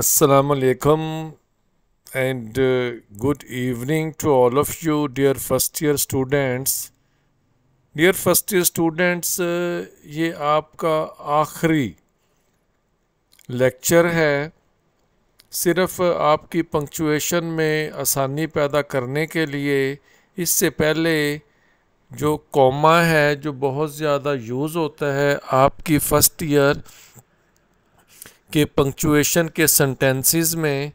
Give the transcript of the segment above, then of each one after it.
Assalamualaikum and uh, good evening to all of you dear first year students. Dear first year students uh, ये आपका आखिरी lecture है सिर्फ आपकी punctuation में आसानी पैदा करने के लिए इससे पहले जो कॉमा है जो बहुत ज़्यादा यूज़ होता है आपकी फ़र्स्ट ईयर कि पंक्चुएशन के सेंटेंसेस में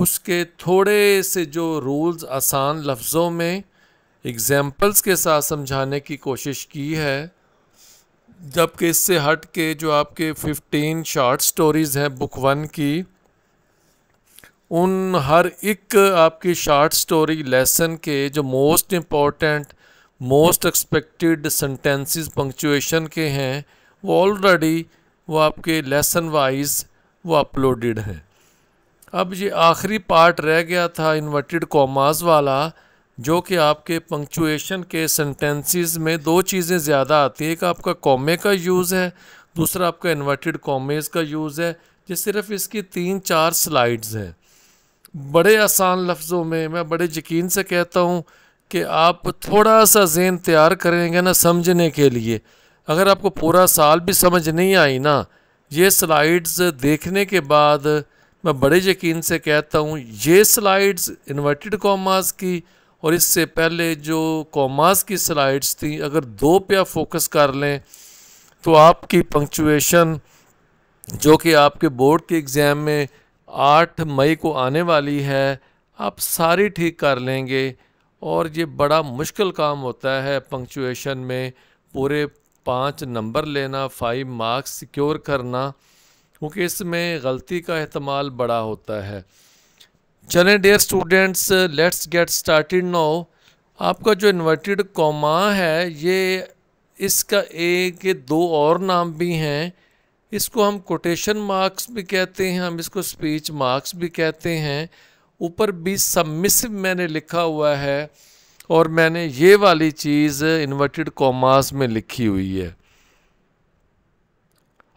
उसके थोड़े से जो रूल्स आसान लफ्ज़ों में एग्ज़ाम्पल्स के साथ समझाने की कोशिश की है जबकि इससे हट के जो आपके 15 शॉर्ट स्टोरीज़ हैं बुक वन की उन हर एक आपकी शॉर्ट स्टोरी लेसन के जो most important most expected sentences punctuation के हैं वो ऑलरेडी वो आपके लेसन वाइज वो अपलोडेड है अब ये आखिरी पार्ट रह गया था इन्वर्टेड कॉमास वाला जो कि आपके पंक्चुएशन के सेंटेंसेस में दो चीज़ें ज़्यादा आती है एक आपका कॉमे का यूज़ है दूसरा आपका इन्वर्टेड कॉमेज का यूज़ है ये सिर्फ इसकी तीन चार स्लाइड्स हैं बड़े आसान लफ्ज़ों में मैं बड़े यकीन से कहता हूँ कि आप थोड़ा सा जेन तैयार करेंगे ना समझने के लिए अगर आपको पूरा साल भी समझ नहीं आई ना ये स्लाइड्स देखने के बाद मैं बड़े यकीन से कहता हूँ ये स्लाइड्स इन्वर्टेड कॉमास की और इससे पहले जो कॉमास की स्लाइड्स थी अगर दो पे आप फोकस कर लें तो आपकी पंक्चुएशन जो कि आपके बोर्ड के एग्ज़ाम में आठ मई को आने वाली है आप सारी ठीक कर लेंगे और ये बड़ा मुश्किल काम होता है पंक्चुएशन में पूरे पाँच नंबर लेना फाइव मार्क्स सिक्योर करना क्योंकि इसमें गलती का अहतमाल बड़ा होता है चले dear students let's get started now आपका जो इन्वर्टेड कॉमा है ये इसका एक दो और नाम भी हैं इसको हम कोटेशन मार्क्स भी कहते हैं हम इसको स्पीच मार्क्स भी कहते हैं ऊपर भी सबमिसिव मैंने लिखा हुआ है और मैंने ये वाली चीज़ इन्वर्टेड कॉमास में लिखी हुई है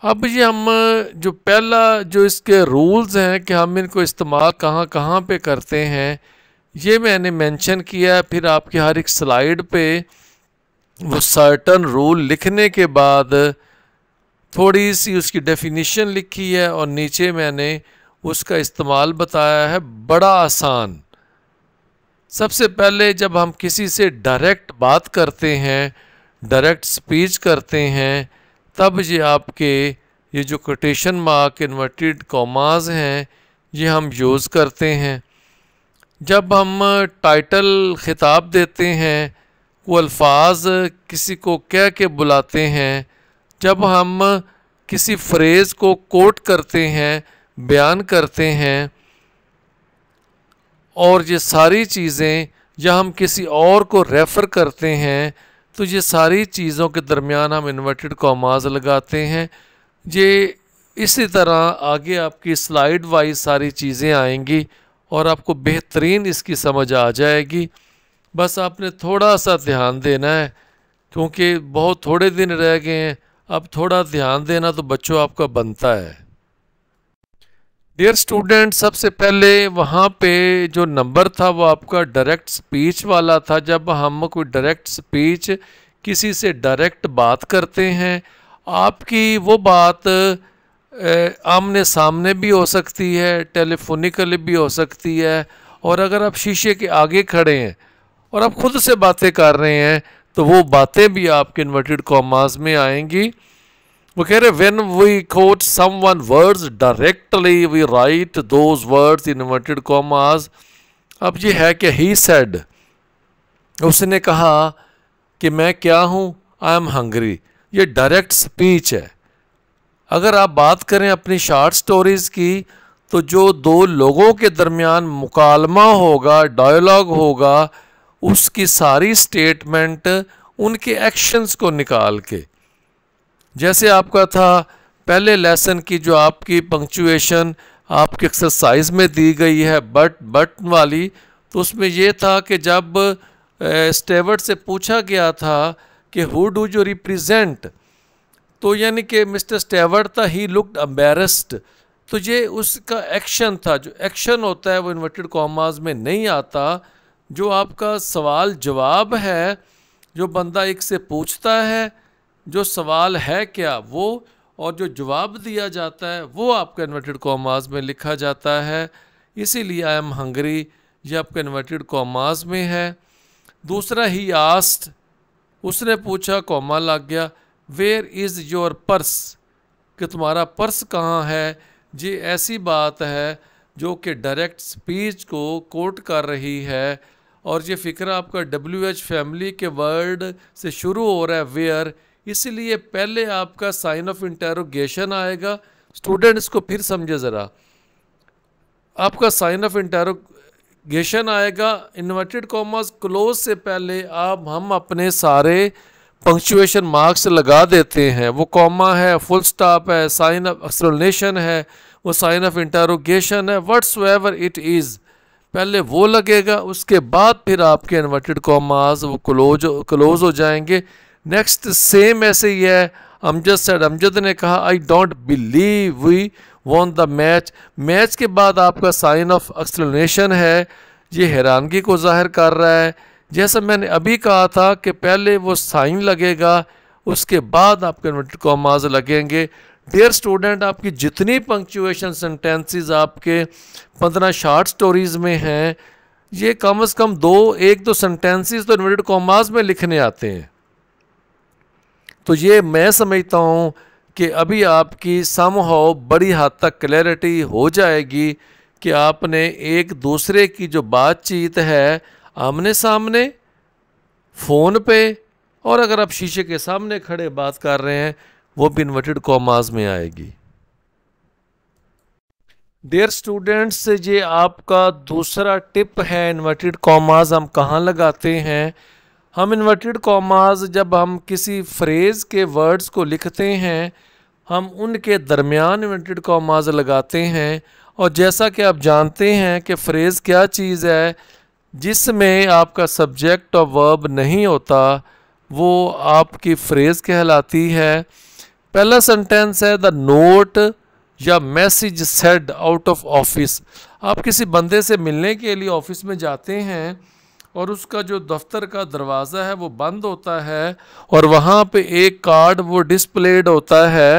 अब ये हम जो पहला जो इसके रूल्स हैं कि हम इनको इस्तेमाल कहाँ कहाँ पे करते हैं ये मैंने मेंशन किया है फिर आपकी हर एक स्लाइड पे वो सर्टन रूल लिखने के बाद थोड़ी सी उसकी डेफिनेशन लिखी है और नीचे मैंने उसका इस्तेमाल बताया है बड़ा आसान सबसे पहले जब हम किसी से डायरेक्ट बात करते हैं डायरेक्ट स्पीच करते हैं तब ये आपके ये जो कोटेशन मार्क इन्वर्टेड कॉमाज हैं ये हम यूज़ करते हैं जब हम टाइटल ख़िताब देते हैं वो अल्फाज किसी को कह के बुलाते हैं जब हम किसी फ्रेज़ को कोट करते हैं बयान करते हैं और ये सारी चीज़ें या हम किसी और को रेफ़र करते हैं तो ये सारी चीज़ों के दरमियान हम इन्वर्टेड कॉमाज लगाते हैं ये इसी तरह आगे आपकी स्लाइड वाइज सारी चीज़ें आएंगी और आपको बेहतरीन इसकी समझ आ जाएगी बस आपने थोड़ा सा ध्यान देना है क्योंकि बहुत थोड़े दिन रह गए हैं अब थोड़ा ध्यान देना तो बच्चों आपका बनता है डियर स्टूडेंट सबसे पहले वहाँ पे जो नंबर था वो आपका डायरेक्ट स्पीच वाला था जब हम कोई डायरेक्ट स्पीच किसी से डायरेक्ट बात करते हैं आपकी वो बात आमने सामने भी हो सकती है टेलीफोनिकली भी हो सकती है और अगर आप शीशे के आगे खड़े हैं और आप खुद से बातें कर रहे हैं तो वो बातें भी आपके इन्वर्टेड कॉमास में आएंगी वो कह रहे when we quote someone words directly we write those words inverted commas अब ये है कि ही सेड उसने कहा कि मैं क्या हूँ आई एम हंग्री ये डायरेक्ट स्पीच है अगर आप बात करें अपनी शार्ट स्टोरीज़ की तो जो दो लोगों के दरमियान मुकालमा होगा डायलॉग होगा उसकी सारी स्टेटमेंट उनके एक्शंस को निकाल के जैसे आपका था पहले लेसन की जो आपकी पंक्चुएशन आपकी एक्सरसाइज में दी गई है बट बट वाली तो उसमें यह था कि जब स्टेवर्ट से पूछा गया था कि हु डू यू रिप्रेजेंट तो यानी कि मिस्टर स्टेवर्ट था ही लुकड अम्बेरस्ड तो ये उसका एक्शन था जो एक्शन होता है वो इन्वर्टेड कॉमास में नहीं आता जो आपका सवाल जवाब है जो बंदा एक से पूछता है जो सवाल है क्या वो और जो जवाब दिया जाता है वो आपका इन्वर्टेड कॉमास में लिखा जाता है इसीलिए आई एम हंगरी ये आपका इन्वर्टेड कॉमास में है दूसरा ही आस्ट उसने पूछा कॉमा लग गया वेयर इज़ योर पर्स कि तुम्हारा पर्स कहाँ है ये ऐसी बात है जो कि डायरेक्ट स्पीच को कोट कर रही है और ये फ़िक्र आपका डब्ल्यू एच फैमिली के वर्ड से शुरू हो रहा है वेयर इसलिए पहले आपका साइन ऑफ इंटेरोगेशन आएगा स्टूडेंट्स को फिर समझे ज़रा आपका साइन ऑफ इंटेरोगेशन आएगा इन्वर्टेड कॉमर्स क्लोज से पहले आप हम अपने सारे पंक्चुएशन मार्क्स लगा देते हैं वो कॉमा है फुल स्टॉप है साइन ऑफ एक्सप्लेनेशन है वो साइन ऑफ इंटेरोगेशन है वट्स एवर इट इज़ पहले वो लगेगा उसके बाद फिर आपके इन्वर्टेड कॉमास वो क्लोज क्लोज हो जाएंगे नेक्स्ट सेम ऐसे ही है अमजद सैड अमजद ने कहा I don't believe we won the match match के बाद आपका साइन ऑफ एक्सप्लेनेशन है ये हैरानगी को जाहिर कर रहा है जैसा मैंने अभी कहा था कि पहले वो साइन लगेगा उसके बाद आपके कॉमाज लगेंगे डेयर स्टूडेंट आपकी जितनी पंक्चुएशन सेंटेंसेस आपके पंद्रह शार्ट स्टोरीज़ में हैं ये कम अज़ कम दो एक दो सेंटेंसेस तो इन्वर्टेड कॉमाज में लिखने आते हैं तो ये मैं समझता हूँ कि अभी आपकी समहाव बड़ी हद तक क्लैरिटी हो जाएगी कि आपने एक दूसरे की जो बातचीत है आमने सामने फ़ोन पे और अगर आप शीशे के सामने खड़े बात कर रहे हैं वो भी इन्वर्टेड कॉमाज में आएगी डेयर स्टूडेंट्स ये आपका दूसरा टिप है इन्वर्टेड कॉमाज हम कहाँ लगाते हैं हम इन्वर्टेड कॉमाज जब हम किसी फ्रेज़ के वर्ड्स को लिखते हैं हम उनके दरमियान इन्वर्टेड कॉमाज लगाते हैं और जैसा कि आप जानते हैं कि फ्रेज़ क्या चीज़ है जिसमें आपका सब्जेक्ट और वर्ब नहीं होता वो आपकी फ्रेज़ कहलाती है पहला सेंटेंस है द नोट या message said out of office आप किसी बंदे से मिलने के लिए ऑफिस में जाते हैं और उसका जो दफ्तर का दरवाज़ा है वो बंद होता है और वहाँ पे एक कार्ड वो डिस्प्लेड होता है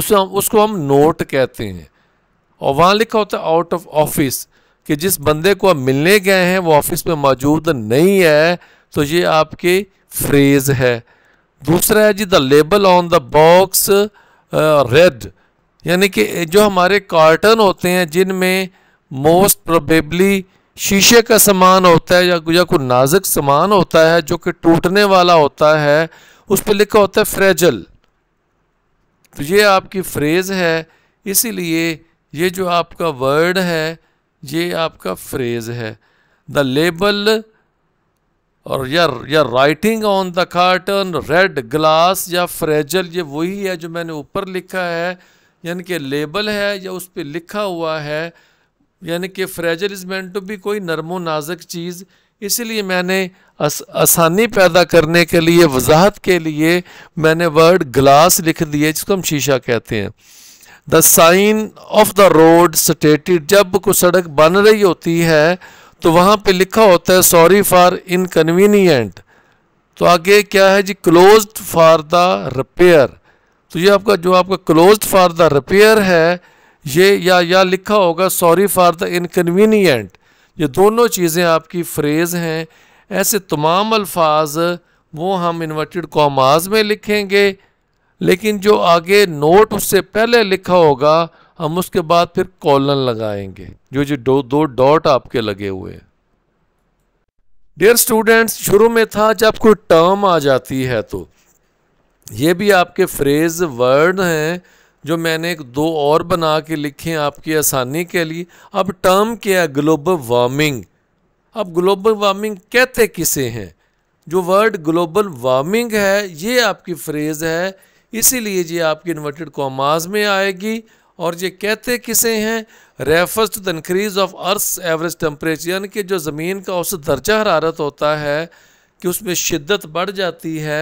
उस उसको हम नोट कहते हैं और वहाँ लिखा होता है आउट ऑफ ऑफिस कि जिस बंदे को आप मिलने गए हैं वो ऑफिस में मौजूद नहीं है तो ये आपके फ्रेज़ है दूसरा है जी the label on the box read यानी कि जो हमारे कार्टन होते हैं जिनमें मोस्ट प्रोबेबली शीशे का सामान होता है या या कोई नाजुक सामान होता है जो कि टूटने वाला होता है उस पर लिखा होता है फ्रेजल तो ये आपकी फ्रेज़ है इसीलिए ये जो आपका वर्ड है ये आपका फ्रेज़ है द लेबल और या या writing on the carton read glass या फ्रेजल ये वही है जो मैंने ऊपर लिखा है यानी कि लेबल है या उस पर लिखा हुआ है यानी कि fragile is meant to be कोई नरमो नाजक चीज़ इसलिए मैंने आसानी आसानी पैदा करने के लिए वजाहत के लिए मैंने वर्ड ग्लास लिख दिए जिसको हम शीशा कहते हैं the sign of the road stated जब कोई सड़क बन रही होती है तो वहाँ पे लिखा होता है सॉरी फॉर इनकन्वीनियंट तो आगे क्या है जी क्लोज फॉर द रिपेयर तो ये आपका जो आपका क्लोज फॉर द रिपेयर है ये या या लिखा होगा सॉरी फॉर द इनकन्वीनियंट ये दोनों चीज़ें आपकी फ्रेज़ हैं ऐसे तमाम अल्फाज वो हम इन्वर्टेड कॉमाज में लिखेंगे लेकिन जो आगे नोट उससे पहले लिखा होगा हम उसके बाद फिर कॉलन लगाएंगे जो जो दो दो डॉट आपके लगे हुए हैं डियर स्टूडेंट्स शुरू में था जब कोई टर्म आ जाती है तो ये भी आपके फ्रेज वर्ड हैं जो मैंने एक दो और बना के लिखे हैं आपकी आसानी के लिए अब टर्म क्या है ग्लोबल वार्मिंग अब ग्लोबल वार्मिंग कहते किसे हैं जो वर्ड ग्लोबल वार्मिंग है ये आपकी फ्रेज़ है इसीलिए ये आपकी इन्वर्टेड कॉमाज में आएगी और ये कहते किसे हैं refers to the increase of earth average temperature यानी कि जो ज़मीन का उस दर्जा हरारत होता है कि उसमें शिद्दत बढ़ जाती है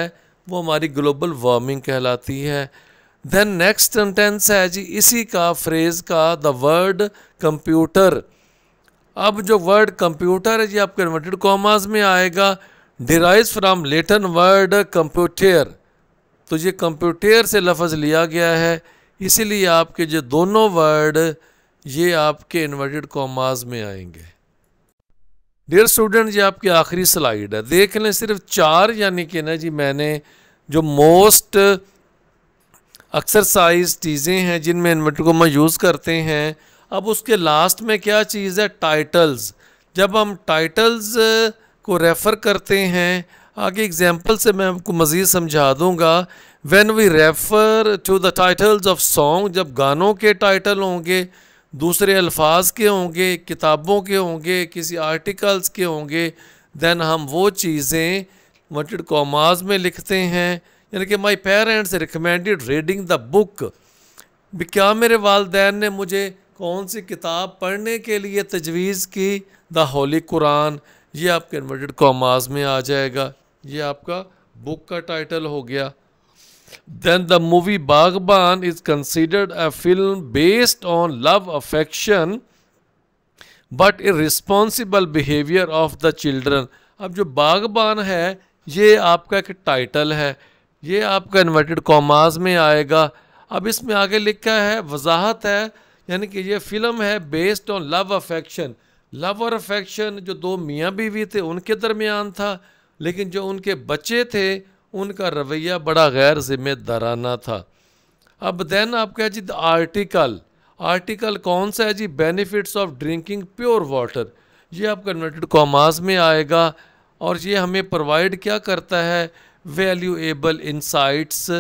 वो हमारी ग्लोबल वार्मिंग कहलाती है देन नेक्स्ट सेंटेंस है जी इसी का फ्रेज का द वर्ड कंप्यूटर अब जो वर्ड कंप्यूटर है जी आपके इन्वर्टेड कॉमास में आएगा डिराइज फ्राम लेटन वर्ड कंप्यूटेयर तो ये कंप्यूटेयर से लफज लिया गया है इसीलिए आपके जो दोनों वर्ड ये आपके इन्वर्टेड कॉमास में आएंगे डियर स्टूडेंट ये आपकी आखिरी स्लाइड है देख लें सिर्फ चार यानी कि ना जी मैंने जो मोस्ट अक्सर साइज़ चीज़ें हैं जिनमें इन्वर्टर हम यूज़ करते हैं अब उसके लास्ट में क्या चीज़ है टाइटल्स जब हम टाइटल्स को रेफ़र करते हैं आगे एग्जांपल से मैं आपको मज़ीद समझा दूँगा when we refer to the titles of song जब गानों के टाइटल होंगे दूसरे अल्फाज के होंगे किताबों के होंगे किसी आर्टिकल्स के होंगे दैन हम वो चीज़ें वटेड कॉमाज में लिखते हैं यानी कि my parents recommended reading the book भी क्या मेरे वालदेन ने मुझे कौन सी किताब पढ़ने के लिए तजवीज़ की द होली कुरान ये आपके इन्वर्टेड कॉमाज में आ जाएगा ये आपका बुक का टाइटल हो गया then the movie Baghban is considered a film based on love affection but responsible behaviour of the children अब जो बागबान है ये आपका एक टाइटल है ये आपका इन्वर्टेड कॉमास में आएगा अब इसमें आगे लिखा है वजाहत है यानी कि ये फ़िल्म है based on love affection love और अफेक्शन जो दो मियाँ बीवी थे उनके दरमियान था लेकिन जो उनके बच्चे थे उनका रवैया बड़ा गैर ज़िम्मेदाराना था अब देन आपका है जी द आर्टिकल आर्टिकल कौन सा है जी benefits of drinking pure water ये आपका इन्वर्टेड कॉमाज में आएगा और ये हमें प्रोवाइड क्या करता है वैल्यूएबल इंसाइट्स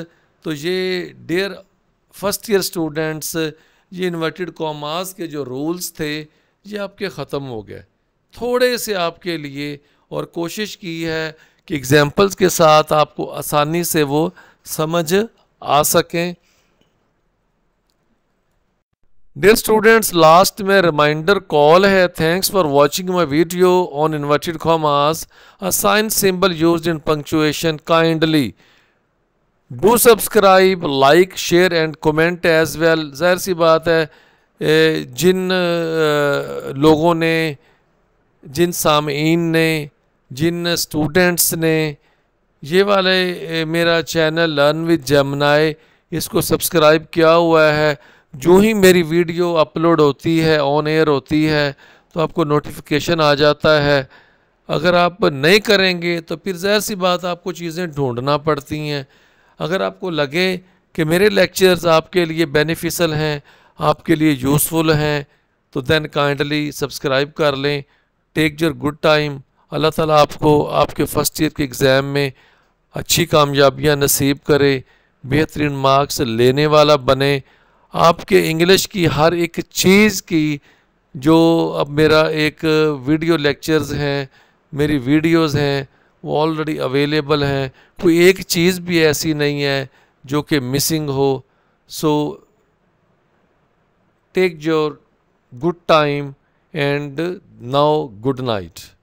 तो ये डेयर फर्स्ट ईयर स्टूडेंट्स ये इन्वर्टेड कॉमास के जो रूल्स थे ये आपके ख़त्म हो गए थोड़े से आपके लिए और कोशिश की है कि एग्ज़ाम्पल्स के साथ आपको आसानी से वो समझ आ सकें डियर स्टूडेंट्स लास्ट में रिमाइंडर कॉल है thanks for watching my video on inverted commas a sign symbol use in punctuation kindly do subscribe like share and comment as well जाहिर सी बात है जिन लोगों ने जिन सामीन ने जिन स्टूडेंट्स ने ये वाले मेरा चैनल लर्न विद जमनाए इसको सब्सक्राइब किया हुआ है जो ही मेरी वीडियो अपलोड होती है ऑन एयर होती है तो आपको नोटिफिकेशन आ जाता है अगर आप नहीं करेंगे तो फिर जहर सी बात आपको चीज़ें ढूंढना पड़ती हैं अगर आपको लगे कि मेरे लेक्चर्स आपके लिए बेनिफिशियल हैं आपके लिए यूज़फुल हैं तो देन काइंडली सब्सक्राइब कर लें टेक योर गुड टाइम अल्लाह ताला आपको आपके फ़र्स्ट ईयर के एग्ज़ाम में अच्छी कामयाबियां नसीब करे बेहतरीन मार्क्स लेने वाला बने आपके इंग्लिश की हर एक चीज़ की जो अब मेरा एक वीडियो लेक्चर्स हैं मेरी वीडियोस हैं वो ऑलरेडी अवेलेबल हैं कोई एक चीज़ भी ऐसी नहीं है जो कि मिसिंग हो so take your good time and now good night